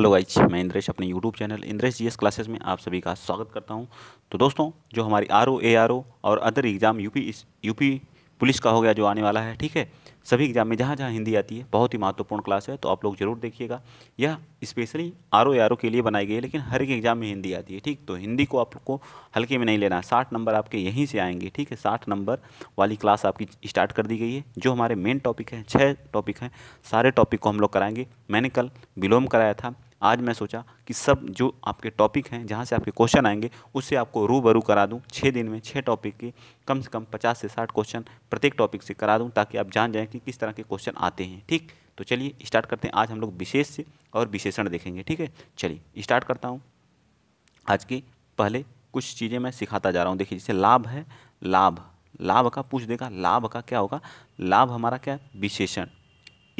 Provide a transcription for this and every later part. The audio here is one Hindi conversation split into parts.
हेलो गाइज मैं इंद्रेश अपने YouTube channel Indresh GS classes में आप सभी का स्वागत करता हूं तो दोस्तों जो हमारी are O A R O और अदर एग्ज़ाम यूपी इस यूपी पुलिस का हो गया जो आने वाला है ठीक है सभी एग्ज़ाम में जहाँ जहाँ हिंदी आती है बहुत ही महत्वपूर्ण क्लास है तो आप लोग जरूर देखिएगा यह specially R O A R O के लिए बनाई गई है लेकिन हर एक एग्ज़ाम में हिंदी आती है ठीक तो हिंदी को आपको हल्के में नहीं लेना है साठ नंबर आपके यहीं से आएंगे ठीक है साठ नंबर वाली क्लास आपकी स्टार्ट कर दी गई है जो हमारे मेन टॉपिक हैं छः टॉपिक हैं सारे टॉपिक को हम लोग कराएंगे मैंने कल विलोम कराया था आज मैं सोचा कि सब जो आपके टॉपिक हैं जहाँ से आपके क्वेश्चन आएंगे उससे आपको रूबरू करा दूँ छः दिन में छः टॉपिक के कम से कम पचास से साठ क्वेश्चन प्रत्येक टॉपिक से करा दूँ ताकि आप जान जाएँ कि किस तरह के क्वेश्चन आते हैं ठीक तो चलिए स्टार्ट करते हैं आज हम लोग विशेष से और विशेषण देखेंगे ठीक है चलिए स्टार्ट करता हूँ आज के पहले कुछ चीज़ें मैं सिखाता जा रहा हूँ देखिए जैसे लाभ है लाभ लाभ का पूछ देगा लाभ का क्या होगा लाभ हमारा क्या है विशेषण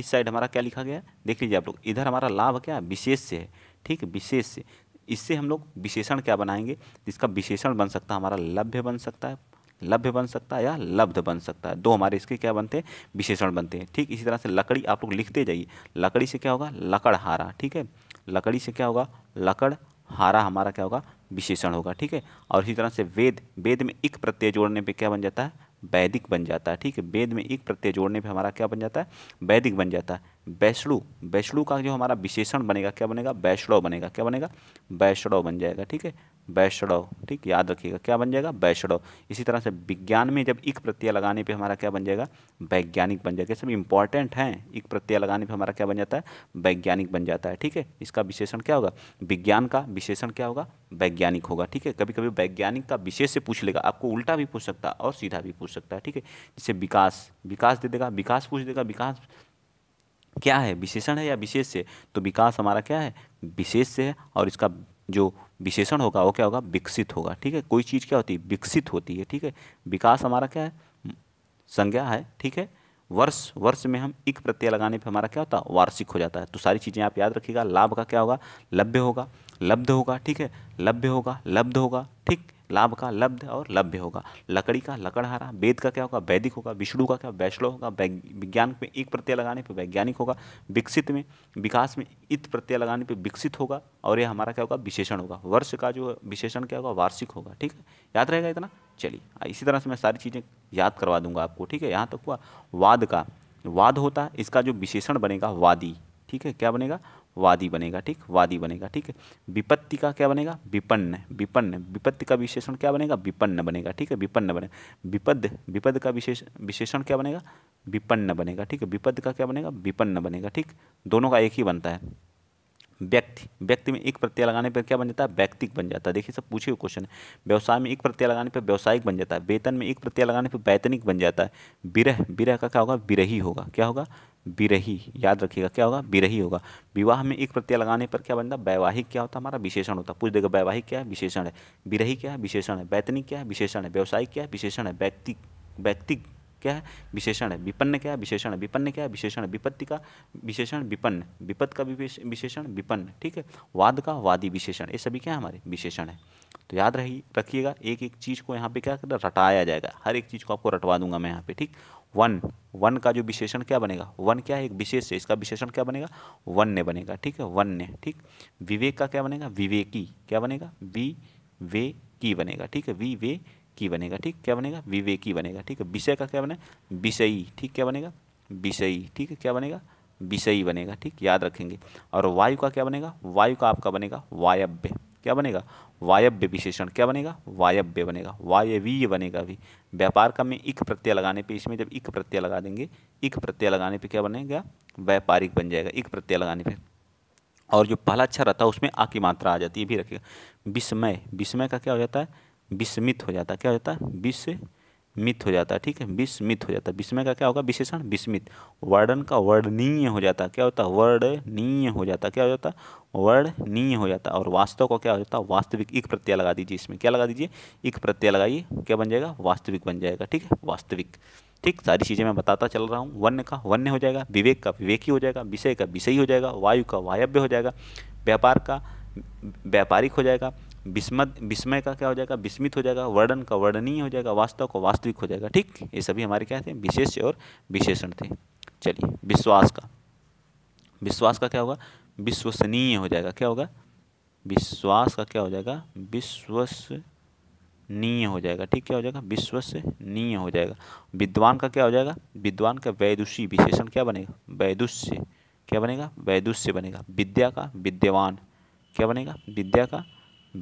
इस साइड हमारा क्या लिखा गया देख लीजिए आप लोग इधर हमारा लाभ क्या विशेष से है ठीक विशेष से इससे हम लोग विशेषण क्या बनाएंगे जिसका विशेषण बन सकता है हमारा लभ्य बन सकता है लभ्य बन सकता है या लब्ध बन सकता है दो हमारे इसके क्या बनते हैं विशेषण बनते हैं ठीक इसी तरह से लकड़ी आप लोग लिखते जाइए लकड़ी से क्या होगा लकड़हारा ठीक है लकड़ी से क्या होगा लकड़ हारा हमारा क्या होगा विशेषण होगा ठीक है और इसी तरह से वेद वेद में एक प्रत्यय जोड़ने पे क्या बन जाता है वैदिक बन जाता है ठीक है वेद में एक प्रत्यय जोड़ने पे हमारा क्या बन जाता है वैदिक बन जाता है बैसड़ू वैष्णु का जो हमारा विशेषण बनेगा क्या बनेगा वैष्णव बनेगा क्या बनेगा वैष्णव बन जाएगा ठीक है वैष्णव ठीक याद रखिएगा क्या बन जाएगा वैष्णव इसी तरह से विज्ञान में जब इक प्रत्यय लगाने पे हमारा क्या बन जाएगा वैज्ञानिक बन जाएगा सब इंपॉर्टेंट हैं इक प्रत्यय लगाने पे हमारा क्या बन जाता है वैज्ञानिक बन जाता है ठीक है इसका विशेषण क्या होगा विज्ञान का विशेषण क्या होगा वैज्ञानिक होगा ठीक है कभी कभी वैज्ञानिक का विशेष से पूछ लेगा आपको उल्टा भी पूछ सकता है और सीधा भी पूछ सकता है ठीक है जिससे विकास विकास दे देगा विकास पूछ देगा विकास क्या है विशेषण है या विशेष से तो विकास हमारा क्या है विशेष से है और इसका जो विशेषण होगा वो क्या होगा विकसित होगा ठीक है कोई चीज़ क्या होती है विकसित होती है ठीक है विकास हमारा क्या है संज्ञा है ठीक है वर्ष वर्ष में हम एक प्रत्यय लगाने पे हमारा क्या होता है वार्षिक हो जाता है तो सारी चीज़ें आप याद रखिएगा लाभ का क्या होगा लभ्य होगा लब्ध होगा ठीक है लभ्य होगा लब्ध होगा ठीक लाभ का लब्ध और लभ्य होगा लकड़ी का लकड़हारा वेद का क्या होगा वैदिक होगा विष्णु का क्या वैष्णव होगा विज्ञान में एक प्रत्यय लगाने पर वैज्ञानिक होगा विकसित में विकास में इत प्रत्यय लगाने पर विकसित होगा और ये हमारा क्या होगा विशेषण होगा वर्ष का जो विशेषण क्या होगा वार्षिक होगा ठीक है याद रहेगा इतना चलिए इसी तरह से मैं सारी चीज़ें याद करवा दूंगा आपको ठीक है यहाँ तक हुआ वाद का वाद होता है इसका जो विशेषण बनेगा वादी ठीक है क्या बनेगा वादी बनेगा ठीक वादी बनेगा ठीक है विपत्ति का क्या बनेगा विपन्न विपन्न विपत्ति का विशेषण क्या बनेगा विपन्न बनेगा ठीक है विपन्न बनेगा विपद विपद का विशेष विशेषण क्या बनेगा विपन्न बनेगा ठीक है विपद का क्या बनेगा विपन्न बनेगा ठीक दोनों का एक ही बनता है व्यक्ति व्यक्ति में एक प्रत्यय लगाने पर क्या बन जाता है व्यक्तिक बन जाता है देखिए सब पूछे हुए क्वेश्चन है व्यवसाय में एक प्रत्यय लगाने पर व्यावसायिक बन जाता है वेतन में एक प्रत्यय लगाने पर वैतनिक बन जाता है विरह विरह का क्या होगा विरही होगा क्या होगा विरही याद रखिएगा क्या होगा विरही होगा विवाह में एक प्रत्यय लगाने पर क्या बनता है वैवाहिक क्या होता है हमारा विशेषण होता है पूछ देगा वैवाहिक क्या है विशेषण है विरही क्या है विशेषण है वैतनिक क्या है विशेषण है व्यावसायिक क्या है विशेषण है व्यक्ति व्यक्तिक क्या है विशेषण है विपन्न क्या है विशेषण विपन्न क्या है विशेषण विपत्ति का विशेषण विपन्न विपत्त का विशेषण विपन्न ठीक है वाद का वादी विशेषण ये सभी क्या है हमारे विशेषण है तो याद रही रखिएगा एक एक चीज़ को यहाँ पे क्या रटाया जाएगा हर एक चीज़ को आपको रटवा दूंगा मैं यहाँ पे ठीक वन वन का जो विशेषण क्या बनेगा वन क्या है एक विशेष है इसका विशेषण क्या बनेगा वन्य बनेगा ठीक है वन्य ठीक विवेक का क्या बनेगा विवेकी क्या बनेगा वी वे की बनेगा ठीक है वी वे की बनेगा ठीक क्या बनेगा विवेकी बनेगा ठीक है विषय का क्या बने विषयी ठीक क्या बनेगा विषयी ठीक है क्या बनेगा विषयी बनेगा ठीक याद रखेंगे और वायु का क्या बनेगा वायु का आपका बनेगा वायव्य क्या बनेगा वायव्य विशेषण क्या बनेगा वायव्य बनेगा वायवीय बनेगा अभी व्यापार का में इक प्रत्यय लगाने पे इसमें जब इक प्रत्यय लगा देंगे इक प्रत्यय लगाने पे क्या बनेगा व्यापारिक बन जाएगा इक प्रत्यय लगाने पे और जो पहला अक्षर रहता है उसमें आ की मात्रा आ जाती है भी रखेगा विस्मय विस्मय का क्या हो जाता है विस्मित हो जाता क्या हो जाता है विस्मित हो जाता है ठीक है विस्मित हो जाता विस्मय का क्या होगा विशेषण विस्मित वर्णन का वर्णनीय हो जाता क्या होता है वर्णनीय हो जाता क्या हो जाता वर्णनीय हो जाता और वास्तव का क्या हो जाता वास्तविक एक प्रत्यय लगा दीजिए इसमें क्या लगा दीजिए एक प्रत्यय लगाइए क्या बन जाएगा वास्तविक बन जाएगा ठीक है वास्तविक ठीक सारी चीज़ें मैं बताता चल रहा हूँ वन्य का वन्य हो जाएगा विवेक का विवेकी हो जाएगा विषय का विषयी हो जाएगा वायु का वायव्य हो जाएगा व्यापार का व्यापारिक हो जाएगा विस्मत विस्मय का क्या हो जाएगा विस्मित हो जाएगा वर्णन का वर्णनीय हो जाएगा वास्तव का वास्तविक हो जाएगा ठीक ये सभी हमारे क्या थे विशेष और विशेषण थे चलिए विश्वास का विश्वास का क्या होगा विश्वसनीय हो जाएगा क्या होगा विश्वास का क्या हो जाएगा विश्वसनीय हो जाएगा ठीक क्या हो जाएगा विश्वसनीय हो जाएगा विद्वान का क्या हो जाएगा विद्वान का वैदुषी विशेषण क्या बनेगा वैदुष्य क्या बनेगा वैदुष्य बनेगा विद्या का विद्यवान क्या बनेगा विद्या का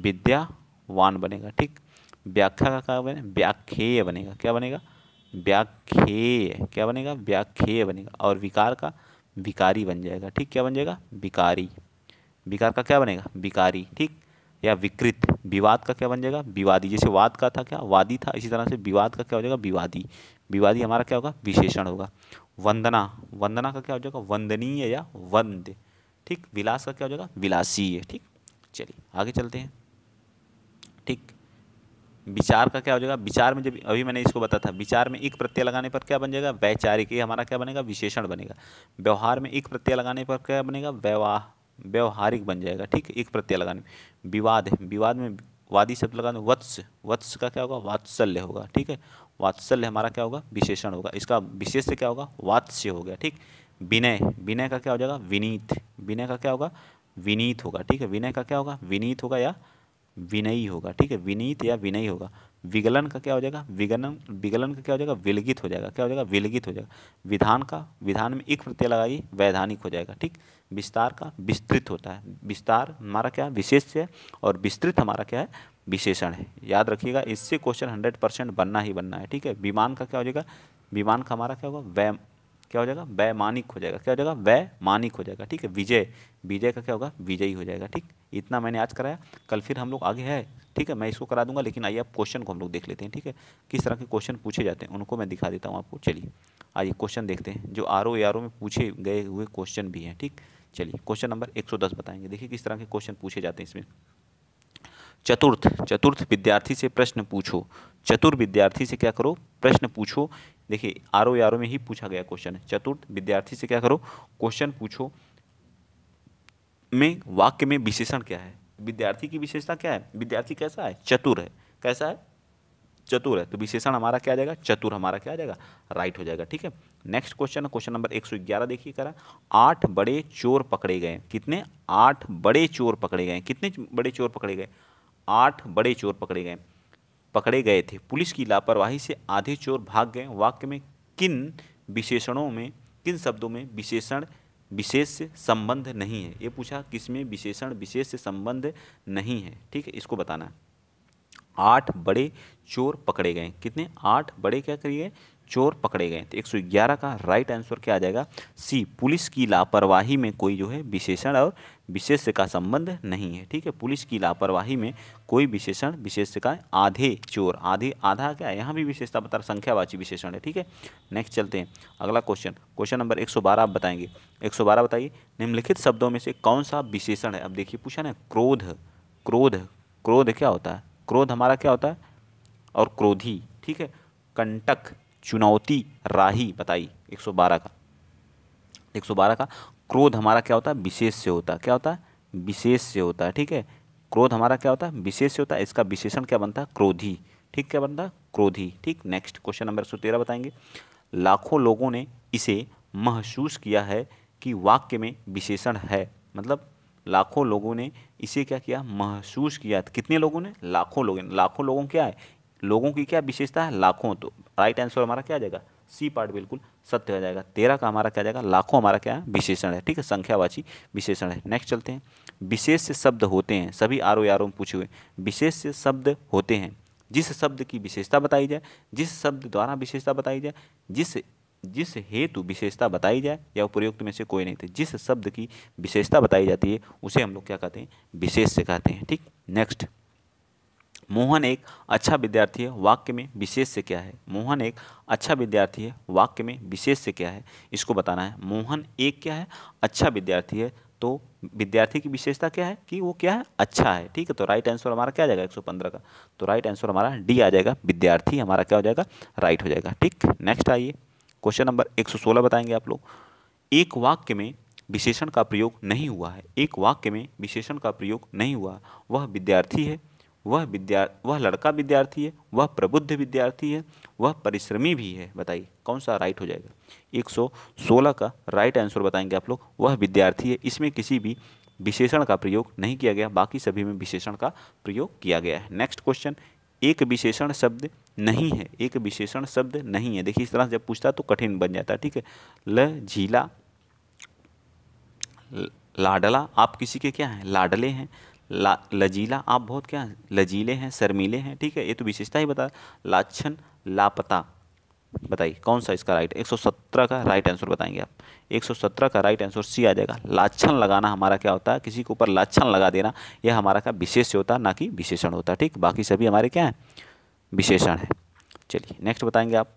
विद्यावान बनेगा ठीक व्याख्या का क्या बने व्याख्येय बनेगा क्या बनेगा व्याख्येय क्या बनेगा व्याख्येय बनेगा और विकार का विकारी बन जाएगा ठीक क्या बन जाएगा विकारी विकार का क्या बनेगा विकारी ठीक या विकृत विवाद का क्या बन जाएगा विवादी जैसे वाद का था क्या वादी था इसी तरह से विवाद का क्या हो जाएगा विवादी विवादी हमारा क्या होगा विशेषण होगा वंदना वंदना का क्या हो जाएगा वंदनीय या वंद ठीक विलास का क्या हो जाएगा विलासीय ठीक चलिए आगे चलते हैं ठीक विचार का क्या हो जाएगा विचार में जब अभी मैंने इसको बताया था विचार में एक प्रत्यय लगाने पर क्या बन जाएगा वैचारिक ये हमारा क्या बनेगा विशेषण बनेगा व्यवहार में एक प्रत्यय लगाने पर क्या बनेगा व्यवाह व्यवहारिक बन जाएगा ठीक एक प्रत्यय लगाने विवाद विवाद में वादी शब्द लगाने वत्स वत्स का क्या होगा वात्सल्य होगा ठीक है वात्सल्य हमारा क्या होगा विशेषण होगा इसका विशेष क्या होगा वात्स्य हो गया ठीक विनय विनय का क्या हो जाएगा विनीत विनय का क्या होगा विनीत होगा ठीक है विनय का क्या होगा विनीत होगा या विनयी होगा ठीक है विनीत या विनयी होगा विगलन का क्या हो जाएगा विगलन विगलन का क्या हो जाएगा विलगित हो जाएगा क्या हो जाएगा विलगित हो जाएगा विधान का विधान में एक प्रत्यय लगाइए वैधानिक हो जाएगा ठीक विस्तार का विस्तृत होता है विस्तार हमारा क्या है विशेष है और विस्तृत हमारा क्या है विशेषण है याद रखिएगा इससे क्वेश्चन हंड्रेड परसेंट बनना ही बनना है ठीक है विमान का क्या हो जाएगा विमान का हमारा क्या होगा क्या हो जाएगा वैमानिक हो जाएगा क्या हो जाएगा वैमानिक हो जाएगा ठीक है विजय विजय का क्या होगा विजयी हो जाएगा ठीक इतना मैंने आज कराया कल फिर हम लोग आगे है ठीक है मैं इसको करा दूंगा लेकिन आइए आप क्वेश्चन को हम लोग देख लेते हैं ठीक है किस तरह के क्वेश्चन पूछे जाते हैं उनको मैं दिखा देता हूँ आपको चलिए आइए क्वेश्चन देखते हैं जो आर ओ में पूछे गए हुए क्वेश्चन भी हैं ठीक चलिए क्वेश्चन नंबर दस बताएंगे देखिए किस तरह के क्वेश्चन पूछे जाते हैं इसमें चतुर्थ चतुर्थ विद्यार्थी से प्रश्न पूछो चतुर विद्यार्थी से क्या करो प्रश्न पूछो देखिए आर ओ में ही पूछा गया क्वेश्चन है चतुर्थ विद्यार्थी से क्या करो क्वेश्चन पूछो में वाक्य में विशेषण क्या है विद्यार्थी की विशेषता क्या है विद्यार्थी कैसा है चतुर है कैसा है चतुर है तो विशेषण हमारा क्या आ जाएगा चतुर हमारा क्या आ जाएगा राइट हो जाएगा ठीक है नेक्स्ट क्वेश्चन क्वेश्चन नंबर 111 देखिए करा आठ बड़े चोर पकड़े गए कितने आठ बड़े चोर पकड़े गए कितने बड़े चोर पकड़े गए आठ बड़े चोर पकड़े गए पकड़े गए थे पुलिस की लापरवाही से आधे चोर भाग गए वाक्य में किन विशेषणों में किन शब्दों में विशेषण विशेष संबंध नहीं है ये पूछा किसमें विशेषण विशेष से संबंध नहीं है ठीक है इसको बताना आठ बड़े चोर पकड़े गए कितने आठ बड़े क्या करिए चोर पकड़े गए तो 111 का राइट आंसर क्या आ जाएगा सी पुलिस की लापरवाही में कोई जो है विशेषण और विशेष का संबंध नहीं है ठीक है पुलिस की लापरवाही में कोई विशेषण विशेष का आधे चोर आधे आधा क्या है यहाँ भी विशेषता बता संख्यावाची विशेषण है ठीक है नेक्स्ट चलते हैं अगला क्वेश्चन क्वेश्चन नंबर बारह आप बताएंगे बारह बताइए निम्नलिखित शब्दों में से कौन सा विशेषण है अब देखिए पूछा ना क्रोध क्रोध क्रोध क्या होता है क्रोध हमारा क्या होता है और क्रोधी ठीक है कंटक चुनौती राही बताई 112 का 112 का क्रोध हमारा क्या होता है विशेष से होता है क्या होता है विशेष से होता है ठीक है क्रोध हमारा क्या होता है विशेष से होता है इसका विशेषण क्या बनता है क्रोधी ठीक क्या बनता है क्रोधी ठीक नेक्स्ट क्वेश्चन नंबर एक बताएंगे लाखों लोगों ने इसे महसूस किया है कि वाक्य में विशेषण है मतलब लाखों लोगों ने इसे क्या किया महसूस किया कितने लोगों ने लाखों लोगों ने लाखों लोगों क्या है लोगों की क्या विशेषता है लाखों तो राइट आंसर हमारा क्या आ जाएगा सी पार्ट बिल्कुल सत्य हो जाएगा तेरह का हमारा क्या जाएगा लाखों हमारा क्या है विशेषण है ठीक है संख्यावाची विशेषण है नेक्स्ट चलते हैं विशेष शब्द होते हैं सभी आरओ ओ में पूछे हुए विशेष शब्द होते हैं जिस शब्द की विशेषता बताई जाए जिस शब्द द्वारा विशेषता बताई जाए जिस जिस हेतु विशेषता बताई जाए या उपयुक्त में से कोई नहीं थे जिस शब्द की विशेषता बताई जाती है उसे हम लोग क्या कहते हैं विशेष से कहते हैं ठीक नेक्स्ट मोहन एक अच्छा विद्यार्थी है वाक्य में विशेष से क्या है मोहन एक अच्छा विद्यार्थी है वाक्य में विशेष से क्या है इसको बताना है मोहन एक क्या है अच्छा विद्यार्थी है तो विद्यार्थी की विशेषता क्या है कि वो क्या है अच्छा है ठीक है तो राइट आंसर हमारा क्या आ जाएगा 115 का तो राइट आंसर हमारा डी आ जाएगा विद्यार्थी हमारा क्या हो जाएगा राइट हो जाएगा ठीक नेक्स्ट आइए क्वेश्चन नंबर 116 बताएंगे आप लोग एक वाक्य में विशेषण का प्रयोग नहीं हुआ है एक वाक्य में विशेषण का प्रयोग नहीं हुआ वह विद्यार्थी है वह विद्या वह लड़का विद्यार्थी है वह प्रबुद्ध विद्यार्थी है वह परिश्रमी भी है बताइए कौन सा राइट हो जाएगा 116 का राइट आंसर बताएंगे आप लोग वह विद्यार्थी है इसमें किसी भी विशेषण का प्रयोग नहीं किया गया बाकी सभी में विशेषण का प्रयोग किया गया है नेक्स्ट क्वेश्चन एक विशेषण शब्द नहीं है एक विशेषण शब्द नहीं है देखिए इस तरह से जब पूछता तो कठिन बन जाता ठीक है ल झीला लाडला आप किसी के क्या हैं लाडले हैं लजीला आप बहुत क्या लजीले हैं शर्मीले हैं ठीक है ये तो विशेषता ही बता लाक्षण लापता बताइए कौन सा इसका राइट 117 का राइट आंसर बताएंगे आप 117 का राइट आंसर सी आ जाएगा लाक्षण लगाना हमारा क्या होता है किसी के ऊपर लाक्षण लगा देना यह हमारा का विशेष होता है ना कि विशेषण होता है ठीक बाकी सभी हमारे क्या हैं विशेषण है चलिए नेक्स्ट बताएंगे आप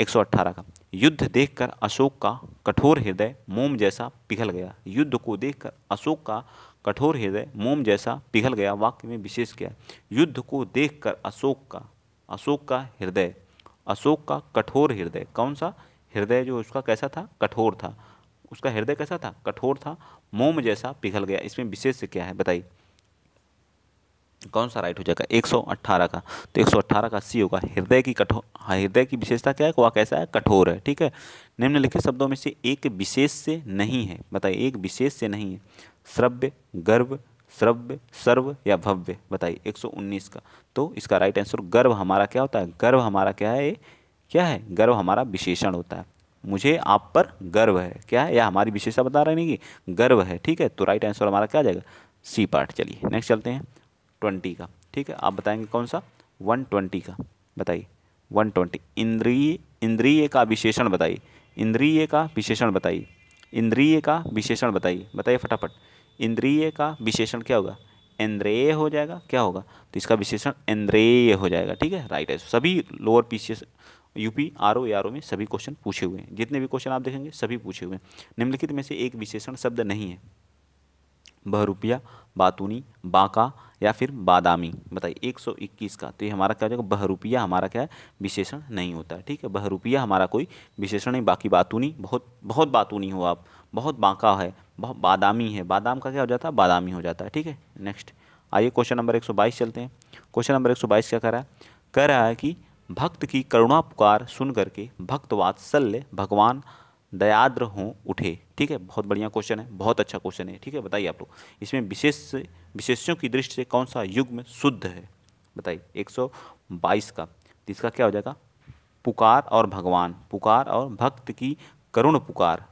118 का युद्ध देखकर अशोक का कठोर हृदय मोम जैसा पिघल गया युद्ध को देखकर अशोक का कठोर हृदय मोम जैसा पिघल गया वाक्य में विशेष किया युद्ध को देखकर अशोक का अशोक का हृदय अशोक का कठोर हृदय कौन सा हृदय जो उसका कैसा था कठोर था उसका हृदय कैसा था कठोर था मोम जैसा पिघल गया इसमें विशेष से क्या है बताइए कौन सा राइट हो जाएगा 118 का तो 118 का सी होगा हृदय की कठोर हाँ हृदय की विशेषता क्या है वह कैसा है कठोर है ठीक है निम्नलिखित शब्दों में से एक विशेष से नहीं है बताइए एक विशेष से नहीं है श्रव्य गर्भ श्रव्य सर्व या भव्य बताइए 119 का तो इसका राइट आंसर गर्व हमारा क्या होता है गर्व हमारा क्या है क्या है गर्व हमारा विशेषण होता है मुझे आप पर गर्व है क्या है या हमारी विशेषता बता रहे नहीं कि गर्व है ठीक है तो राइट आंसर हमारा क्या आ जाएगा सी पार्ट चलिए नेक्स्ट चलते हैं ट्वेंटी का ठीक है आप बताएंगे कौन सा वन ट्वेंटी का बताइए वन ट्वेंटी इंद्रिय इंद्रिय का विशेषण बताइए इंद्रिय का विशेषण बताइए इंद्रिय का विशेषण बताइए बताइए फटाफट इंद्रिय का विशेषण क्या होगा इंद्रेय हो जाएगा क्या होगा तो इसका विशेषण इंद्रेय हो जाएगा ठीक है राइट है सभी lower PCS UP R O R O में सभी क्वेश्चन पूछे हुए हैं जितने भी क्वेश्चन आप देखेंगे सभी पूछे हुए हैं निम्नलिखित में से एक विशेषण शब्द नहीं है बहरूपिया बातूनी बाका या फिर बादामी बताइए 121 का तो ये हमारा क्या हो जाएगा बहरूपिया हमारा क्या है विशेषण नहीं होता है ठीक है बहरूपिया हमारा कोई विशेषण नहीं बाकी बातूनी बहुत बहुत बातूनी हो आप बहुत बांका है बहुत बादामी है बादाम का क्या हो जाता है बादामी हो जाता है ठीक है नेक्स्ट आइए क्वेश्चन नंबर 122 चलते हैं क्वेश्चन नंबर 122 क्या कह रहा है कह रहा है कि भक्त की करुणा पुकार सुन करके भक्त वात्सल्य भगवान दयाद्र हों उठे ठीक है बहुत बढ़िया क्वेश्चन है बहुत अच्छा क्वेश्चन है ठीक है बताइए आप लोग इसमें विशेष विशेषों की दृष्टि से कौन सा युग में शुद्ध है बताइए 122 का तो इसका क्या हो जाएगा पुकार और भगवान पुकार और भक्त की करुण पुकार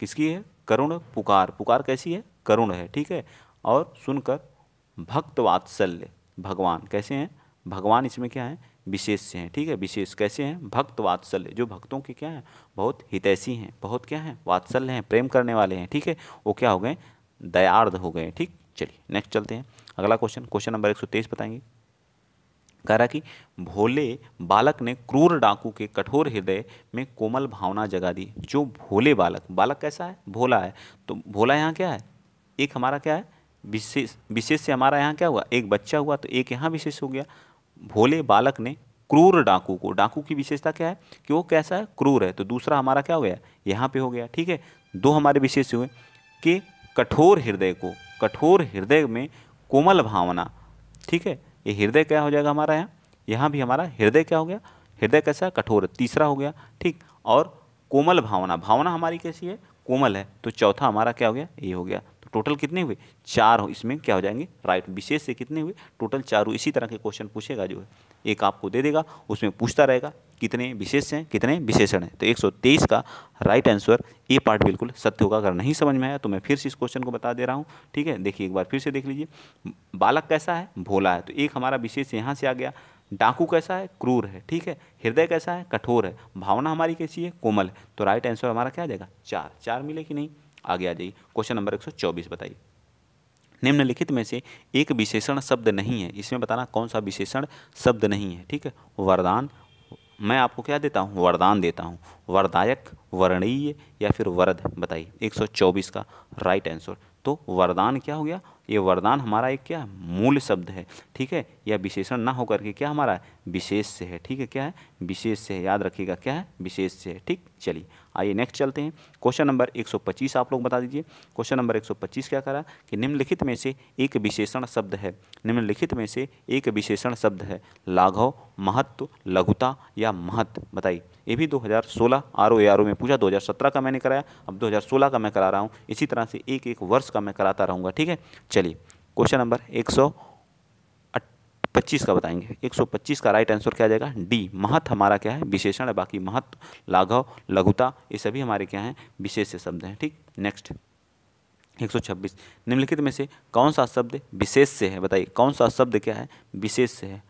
किसकी है करुण पुकार पुकार कैसी है करुण है ठीक है और सुनकर भक्त वात्सल्य भगवान कैसे हैं भगवान इसमें क्या है विशेष से हैं ठीक है विशेष कैसे हैं भक्त वात्सल्य जो भक्तों के क्या हैं बहुत हितैषी हैं बहुत क्या हैं वात्सल्य हैं प्रेम करने वाले हैं ठीक है वो क्या हो गए दयार्ध हो गए ठीक चलिए नेक्स्ट चलते हैं अगला क्वेश्चन क्वेश्चन नंबर एक सौ तेईस बताएंगे कह रहा कि भोले बालक ने क्रूर डाकू के कठोर हृदय में कोमल भावना जगा दी जो भोले बालक बालक कैसा है भोला है तो भोला यहाँ क्या है एक हमारा क्या है विशेष विशेष से हमारा यहाँ क्या हुआ एक बच्चा हुआ तो एक यहाँ विशेष हो गया भोले बालक ने क्रूर डाकू को डाकू की विशेषता क्या है कि वो कैसा है क्रूर है तो दूसरा हमारा क्या हो गया यहाँ पे हो गया ठीक है दो हमारे विशेष हुए कि कठोर हृदय को कठोर हृदय में कोमल भावना ठीक है ये हृदय क्या हो जाएगा हमारा यहाँ यहाँ भी हमारा हृदय क्या हो गया हृदय कैसा कठोर तीसरा हो गया ठीक और कोमल भावना भावना हमारी कैसी है कोमल है तो चौथा हमारा क्या हो गया ये हो गया तो टोटल कितने हुए चार हो इसमें क्या हो जाएंगे राइट विशेष से कितने हुए टोटल चार हुए इसी तरह के क्वेश्चन पूछेगा जो है एक आपको दे देगा उसमें पूछता रहेगा कितने विशेष हैं कितने विशेषण हैं तो 123 का राइट आंसर ए पार्ट बिल्कुल सत्य होगा अगर नहीं समझ में आया तो मैं फिर से इस क्वेश्चन को बता दे रहा हूँ ठीक है देखिए एक बार फिर से देख लीजिए बालक कैसा है भोला है तो एक हमारा विशेष यहाँ से आ गया डाकू कैसा है क्रूर है ठीक है हृदय कैसा है कठोर है भावना हमारी कैसी है कोमल है तो राइट आंसर हमारा क्या आ जाएगा चार चार मिले कि नहीं आगे आ जाइए क्वेश्चन नंबर एक बताइए निम्नलिखित में से एक विशेषण शब्द नहीं है इसमें बताना कौन सा विशेषण शब्द नहीं है ठीक है वरदान मैं आपको क्या देता हूँ वरदान देता हूँ वरदायक वर्णीय या फिर वरद बताइए 124 का राइट आंसर तो वरदान क्या हो गया ये वरदान हमारा एक क्या मूल शब्द है ठीक है या विशेषण ना होकर के क्या हमारा विशेष से है ठीक है क्या है विशेष से है याद रखिएगा क्या है विशेष से है ठीक चलिए आइए नेक्स्ट चलते हैं क्वेश्चन नंबर 125 आप लोग बता दीजिए क्वेश्चन नंबर 125 क्या करा कि निम्नलिखित में से एक विशेषण शब्द है निम्नलिखित में से एक विशेषण शब्द है लाघव महत्व लघुता या महत्व बताइए ये भी 2016 सोलह आर में पूछा 2017 का मैंने कराया अब 2016 का मैं करा रहा हूँ इसी तरह से एक एक वर्ष का मैं कराता रहूँगा ठीक है चलिए क्वेश्चन नंबर एक पच्चीस का बताएंगे एक सौ पच्चीस का राइट आंसर क्या आ जाएगा डी महत हमारा क्या है विशेषण है बाकी महत लाघव लघुता ये सभी हमारे क्या हैं विशेष शब्द हैं ठीक नेक्स्ट एक सौ छब्बीस निम्नलिखित में से कौन सा शब्द विशेष से है बताइए कौन सा शब्द क्या है विशेष से है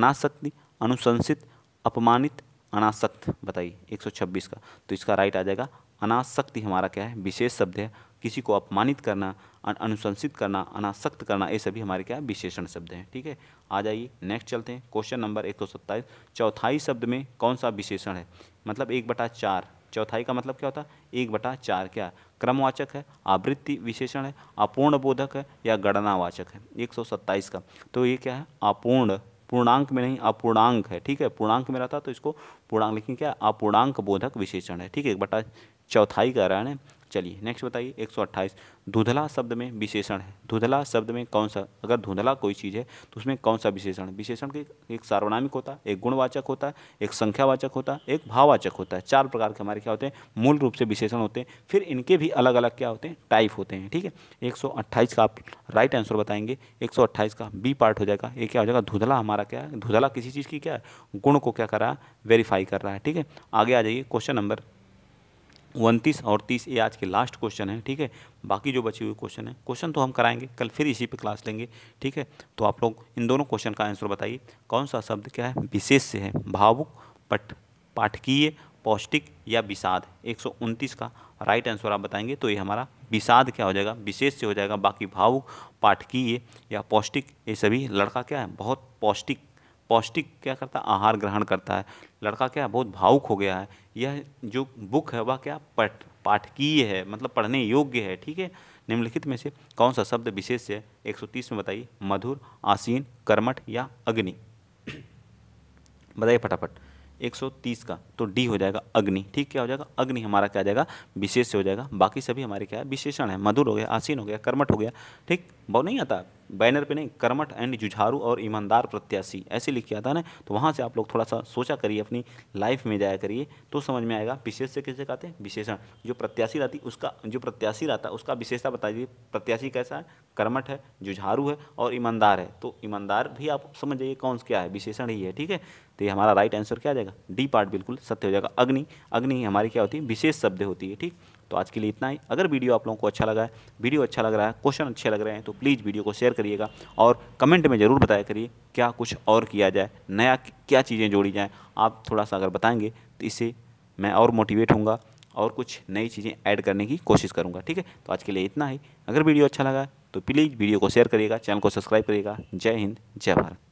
अनासक्ति अनुशंसित अपमानित अनासक्त बताइए एक का तो इसका राइट आ जाएगा अनासक्ति हमारा क्या है विशेष शब्द है किसी को अपमानित करना अनुशंसित करना अनासक्त करना ये सभी हमारे क्या विशेषण शब्द हैं ठीक है आ जाइए नेक्स्ट चलते हैं क्वेश्चन नंबर एक सौ सत्ताईस चौथाई शब्द में कौन सा विशेषण है मतलब एक बटा चार चौथाई का मतलब क्या होता है एक बटा चार क्या क्रमवाचक है आवृत्ति विशेषण है अपूर्ण बोधक है या गणनावाचक है एक सौ सत्ताईस का तो ये क्या है अपूर्ण पूर्णांक में नहीं अपूर्णांक है ठीक है पूर्णांक में रहता तो इसको पूर्णांक लेकिन क्या अपूर्णांक बोधक विशेषण है ठीक है एक बटा चौथाई का रहा है चलिए नेक्स्ट बताइए 128 धुंधला शब्द में विशेषण है धुंधला शब्द में कौन सा अगर धुंधला कोई चीज़ है तो उसमें कौन सा विशेषण विशेषण के एक सार्वनामिक होता है एक गुणवाचक होता है एक संख्यावाचक होता है एक भाववाचक होता है चार प्रकार के हमारे क्या होते हैं मूल रूप से विशेषण होते हैं फिर इनके भी अलग अलग क्या होते हैं टाइप होते हैं ठीक है एक का आप राइट आंसर बताएंगे एक का बी पार्ट हो जाएगा ये क्या हो जाएगा धुंधला हमारा क्या है धुंधला किसी चीज़ की क्या है गुण को क्या कर रहा है वेरीफाई कर रहा है ठीक है आगे आ जाइए क्वेश्चन नंबर उनतीस और तीस ये आज के लास्ट क्वेश्चन है ठीक है बाकी जो बचे हुए क्वेश्चन है क्वेश्चन तो हम कराएंगे कल फिर इसी पे क्लास लेंगे ठीक है तो आप लोग इन दोनों क्वेश्चन का आंसर बताइए कौन सा शब्द क्या है विशेष से है भावुक पठ पाठकीय पौष्टिक या विषाद एक का राइट आंसर आप बताएंगे तो ये हमारा विषाद क्या हो जाएगा विशेष से हो जाएगा बाकी भावुक पाठकीय या पौष्टिक ये सभी लड़का क्या है बहुत पौष्टिक पौष्टिक क्या करता है आहार ग्रहण करता है लड़का क्या बहुत भावुक हो गया है यह जो बुक है वह क्या पठ पाठकीय है मतलब पढ़ने योग्य है ठीक है निम्नलिखित में से कौन सा शब्द विशेष है 130 में बताइए मधुर आसीन कर्मठ या अग्नि बताइए फटाफट 130 का तो डी हो जाएगा अग्नि ठीक क्या हो जाएगा अग्नि हमारा क्या आ जाएगा विशेष से हो जाएगा बाकी सभी हमारे क्या है विशेषण है मधुर हो गया आसीन हो गया कर्मठ हो गया ठीक बहुत नहीं आता बैनर पे नहीं कर्मठ एंड जुझारू और ईमानदार प्रत्याशी ऐसे लिख के आता है ना तो वहाँ से आप लोग थोड़ा सा सोचा करिए अपनी लाइफ में जाया करिए तो समझ में आएगा विशेष से किसे कहते हैं विशेषण जो प्रत्याशी रहती उसका जो प्रत्याशी रहता है उसका विशेषता बता दीजिए प्रत्याशी कैसा है कर्मठ है जुझारू है और ईमानदार है तो ईमानदार भी आप समझ जाइए कौन क्या है विशेषण ही है ठीक है तो ये हमारा राइट आंसर क्या आ जाएगा डी पार्ट बिल्कुल सत्य हो जाएगा अग्नि अग्नि हमारी क्या होती है विशेष शब्द होती है ठीक तो आज के लिए इतना ही अगर वीडियो आप लोगों को अच्छा लगा है वीडियो अच्छा लग रहा है क्वेश्चन अच्छे लग रहे हैं तो प्लीज़ वीडियो को शेयर करिएगा और कमेंट में ज़रूर बताया करिए क्या कुछ और किया जाए नया क्या चीज़ें जोड़ी जाएँ आप थोड़ा सा अगर बताएँगे तो इससे मैं और मोटिवेट हूँगा और कुछ नई चीज़ें ऐड करने की कोशिश करूँगा ठीक है तो आज के लिए इतना ही अगर वीडियो अच्छा लगा तो प्लीज़ वीडियो को शेयर करिएगा चैनल को सब्सक्राइब करिएगा जय हिंद जय भारत